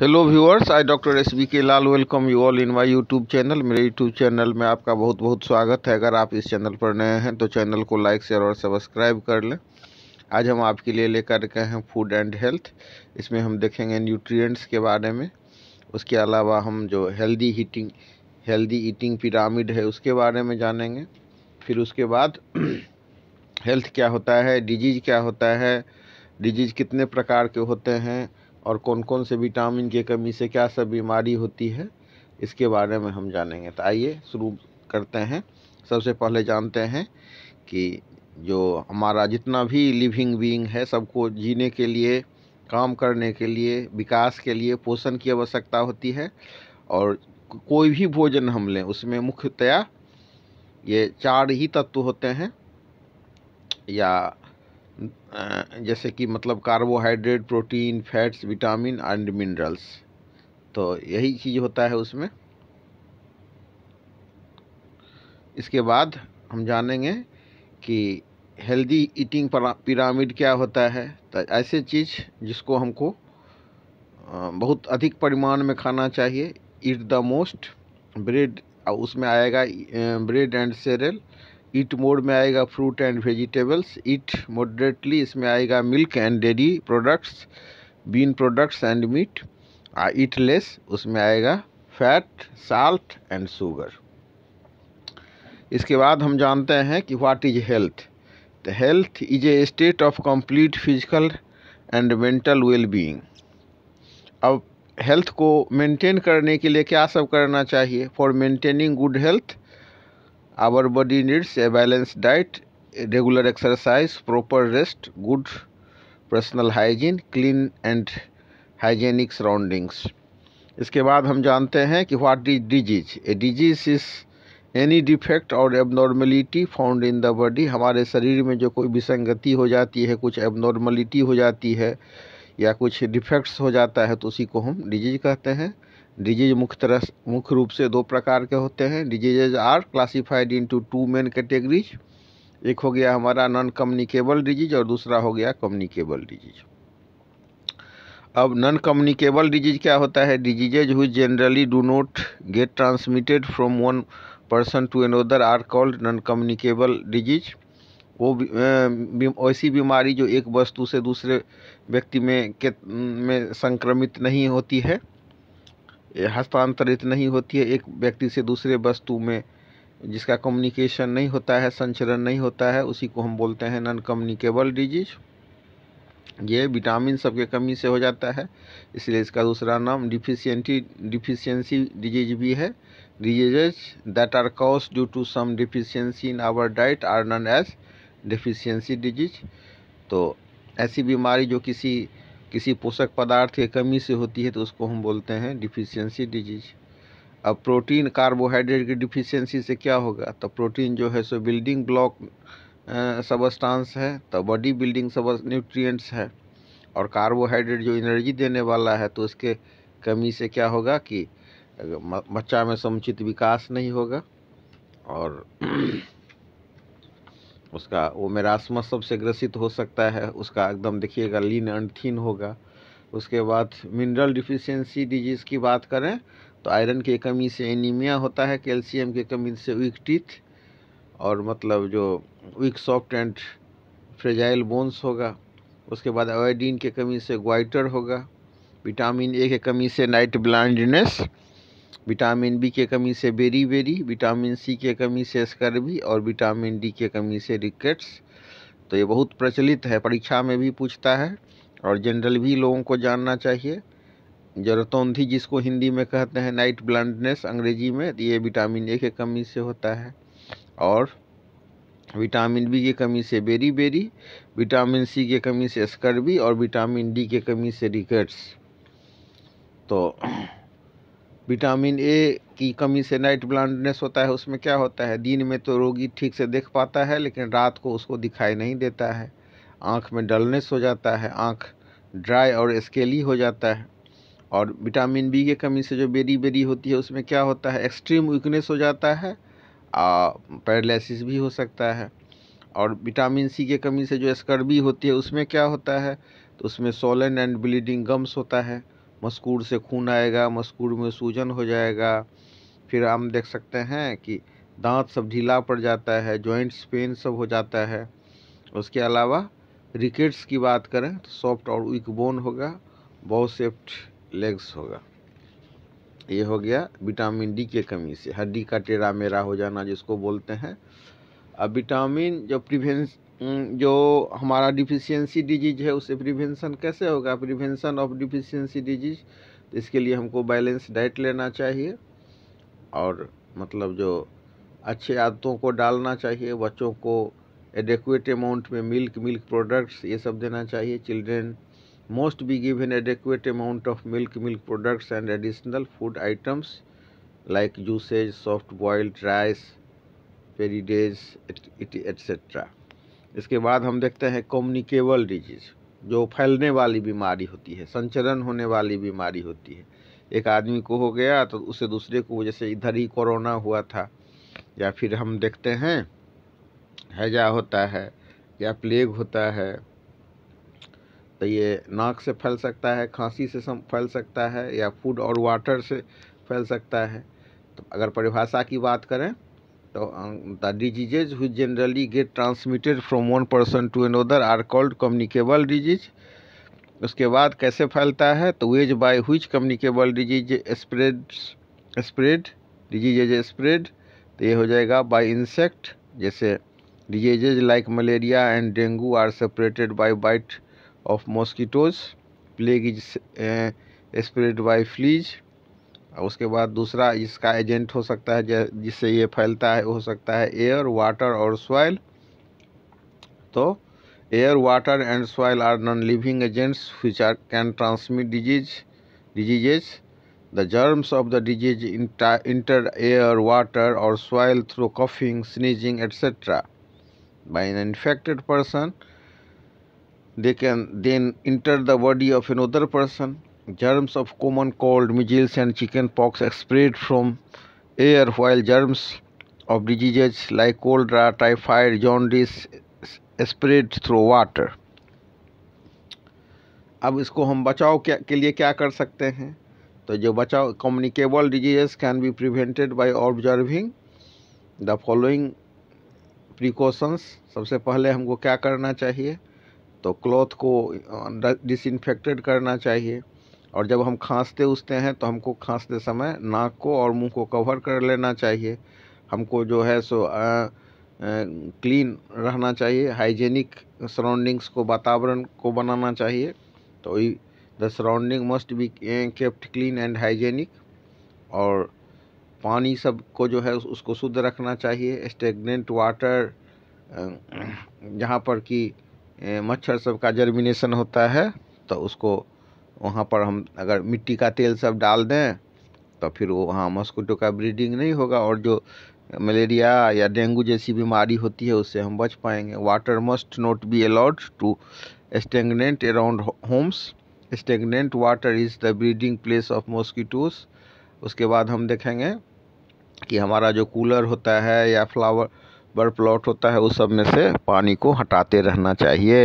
Hello viewers I doctor S B K Lal welcome you all in my YouTube channel मेरे YouTube channel में आपका बहुत बहुत स्वागत है अगर आप इस चैनल पर नए हैं तो चैनल को लाइक शेयर और सब्सक्राइब कर लें आज हम आपके लिए लेकर गए हैं फूड एंड हेल्थ इसमें हम देखेंगे न्यूट्रिएंट्स के बारे में उसके अलावा हम जो healthy heating healthy eating pyramid है उसके बारे में जानेंगे फिर उसके बाद हेल्थ क्या होता है डिजीज़ क्या होता है डिजीज़ कितने प्रकार के होते हैं और कौन कौन से विटामिन की कमी से क्या सब बीमारी होती है इसके बारे में हम जानेंगे तो आइए शुरू करते हैं सबसे पहले जानते हैं कि जो हमारा जितना भी लिविंग बीइंग है सबको जीने के लिए काम करने के लिए विकास के लिए पोषण की आवश्यकता होती है और कोई भी भोजन हम लें उसमें मुख्यतया ये चार ही तत्व होते हैं या जैसे कि मतलब carbohydrate protein fats vitamin and minerals तो यही चीज़ होता है उसमें इसके बाद हम जानेंगे कि हेल्दी ईटिंग पिरामिड क्या होता है तो ऐसे चीज़ जिसको हमको बहुत अधिक परिमाण में खाना चाहिए इट द मोस्ट ब्रेड उसमें आएगा bread and cereal eat mode में आएगा fruit and vegetables eat moderately इसमें आएगा milk and dairy products bean products and meat ah eat less उसमें आएगा फैट साल्ट एंड शुगर इसके बाद हम जानते हैं कि व्हाट इज हेल्थ तो health is a state of complete physical and mental well being अब हेल्थ को मेंटेन करने के लिए क्या सब करना चाहिए for maintaining good health Our body needs a balanced diet, regular exercise, proper rest, good personal hygiene clean and hygienic surroundings इसके बाद हम जानते हैं कि what is disease a disease is any defect और abnormality found in the body हमारे शरीर में जो कोई विसंगति हो जाती है कुछ एबनॉर्मलिटी हो जाती है या कुछ डिफेक्ट्स हो जाता है तो उसी को हम डिजीज कहते हैं डिजीज मुख्य तरह मुख्य रूप से दो प्रकार के होते हैं diseases are classified into two main categories एक हो गया हमारा नॉन कम्युनिकेबल डिजीज और दूसरा हो गया कम्युनिकेबल डिजीज अब नॉन कम्युनिकेबल डिजीज क्या होता है डिजीजेज हुई generally do not get transmitted from one person to another are called non communicable disease वो ऐसी बीमारी जो एक वस्तु से दूसरे व्यक्ति में के में संक्रमित नहीं होती है हस्तांतरित नहीं होती है एक व्यक्ति से दूसरे वस्तु में जिसका कम्युनिकेशन नहीं होता है संचरण नहीं होता है उसी को हम बोलते हैं नॉन कम्युनिकेबल डिजीज ये विटामिन सब के कमी से हो जाता है इसलिए इसका दूसरा नाम डिफिशियंटी डिफिशियंसी डिजीज भी है diseases that are cause due to some deficiency in our diet are known as deficiency disease तो ऐसी बीमारी जो किसी किसी पोषक पदार्थ की कमी से होती है तो उसको हम बोलते हैं डिफिशियंसी डिजीज अब प्रोटीन कार्बोहाइड्रेट की डिफिशियंसी से क्या होगा तो प्रोटीन जो है सो बिल्डिंग ब्लॉक सबस्टांस है तो बॉडी बिल्डिंग सब न्यूट्रिएंट्स है और कार्बोहाइड्रेट जो एनर्जी देने वाला है तो उसके कमी से क्या होगा कि बच्चा में समुचित विकास नहीं होगा और उसका वो सबसे ग्रसित हो सकता है उसका एकदम देखिएगा लीन एंड थीन होगा उसके बाद मिनरल डिफिशियंसी डिजीज़ की बात करें तो आयरन की कमी से एनीमिया होता है कैल्शियम की कमी से वीक टीथ और मतलब जो weak soft and fragile bones होगा उसके बाद अयोडीन की कमी से ग्वाइटर होगा विटामिन ए की कमी से नाइट ब्लाइंडनेस विटामिन बी के कमी से बेरी बेरी विटामिन सी के कमी से स्कर्वी और विटामिन डी के कमी से रिकेट्स तो ये बहुत प्रचलित है परीक्षा में भी पूछता है और जनरल भी लोगों को जानना चाहिए जरतौंधी जिसको हिंदी में कहते हैं नाइट ब्लाइंडनेस अंग्रेजी में तो ये विटामिन ए के कमी से होता है और विटामिन बी की कमी से बेरी बेरी विटामिन सी के कमी से स्कर्वी और विटामिन डी के कमी से रिकेट्स तो विटामिन ए की कमी से नाइट ब्लाइंडनेस होता है उसमें क्या होता है दिन में तो रोगी ठीक से देख पाता है लेकिन रात को उसको दिखाई नहीं देता है आँख में डलनेस हो जाता है आँख ड्राई और स्केली हो जाता है और विटामिन बी की कमी से जो बेरी बेरी होती है उसमें क्या होता है एक्सट्रीम वीकनेस हो जाता है पैरालिसिस भी हो सकता है और विटामिन सी की कमी से जो स्कर्बी होती है उसमें क्या होता है तो उसमें सोलन एंड ब्लीडिंग गम्स होता है मस्कूर से खून आएगा मस्कूर में सूजन हो जाएगा फिर हम देख सकते हैं कि दांत सब ढीला पड़ जाता है जॉइंट्स पेन सब हो जाता है उसके अलावा रिकेट्स की बात करें तो सॉफ्ट और वीक बोन होगा बहुत सेफ्ट लेग्स होगा ये हो गया विटामिन डी के कमी से हड्डी का टेढ़ा मेरा हो जाना जिसको बोलते हैं अब विटामिन जो प्रिवेंस जो हमारा डिफिशियंसी डिजीज है उसे प्रिवेंशन कैसे होगा प्रिवेंशन ऑफ डिफिशियंसी डिजीज तो इसके लिए हमको बैलेंस डाइट लेना चाहिए और मतलब जो अच्छे आदतों को डालना चाहिए बच्चों को एडेक्वेट अमाउंट में मिल्क मिल्क प्रोडक्ट्स ये सब देना चाहिए children most be give an adequate amount of milk milk products and additional food items like juices soft boiled rice porridges etcetera etcetera इसके बाद हम देखते हैं कम्युनिकेबल डिजीज़ जो फैलने वाली बीमारी होती है संचरण होने वाली बीमारी होती है एक आदमी को हो गया तो उसे दूसरे को जैसे इधर ही कोरोना हुआ था या फिर हम देखते हैं हैजा होता है या प्लेग होता है तो ये नाक से फैल सकता है खांसी से फैल सकता है या फूड और वाटर से फैल सकता है तो अगर परिभाषा की बात करें तो अं, द डिजीजेज हुई generally get transmitted from one person to another are called communicable disease उसके बाद कैसे फैलता है तो वेज बाय हुई communicable disease spread spread diseases spread तो ये हो जाएगा बाय इंसेक्ट जैसे diseases like malaria and dengue are separated by bite of mosquitoes plague is spread by fleas उसके बाद दूसरा इसका एजेंट हो सकता है जिससे ये फैलता है हो सकता है एयर वाटर और सॉइल तो air water and soil are non living agents which are can transmit disease diseases the germs of the disease enter air water और soil through coughing sneezing etcetera by an infected person they can then enter the body of an other person germs of common cold, measles and chicken pox spread from air while germs of diseases like cholera, typhoid, jaundice spread through water. अब इसको हम बचाव क्या के लिए क्या कर सकते हैं तो जो बचाव communicable diseases can be prevented by observing the following precautions सबसे पहले हमको क्या करना चाहिए तो क्लॉथ को डिसइनफेक्टेड करना चाहिए और जब हम खांसते उसते हैं तो हमको खांसते समय नाक को और मुंह को कवर कर लेना चाहिए हमको जो है सो क्लीन रहना चाहिए हाइजेनिक सराउंडिंग्स को वातावरण को बनाना चाहिए तो the surrounding must be kept clean and hygienic और पानी सब को जो है उसको शुद्ध रखना चाहिए स्टेगनेंट वाटर जहाँ पर कि मच्छर सब का जर्मिनेशन होता है तो उसको वहाँ पर हम अगर मिट्टी का तेल सब डाल दें तो फिर वो वहाँ मॉस्किटो का ब्रीडिंग नहीं होगा और जो मलेरिया या डेंगू जैसी बीमारी होती है उससे हम बच पाएंगे water must not be allowed to stagnant around homes stagnant water is the breeding place of mosquitoes उसके बाद हम देखेंगे कि हमारा जो कूलर होता है या फ्लावर बर्ड प्लॉट होता है उस सब में से पानी को हटाते रहना चाहिए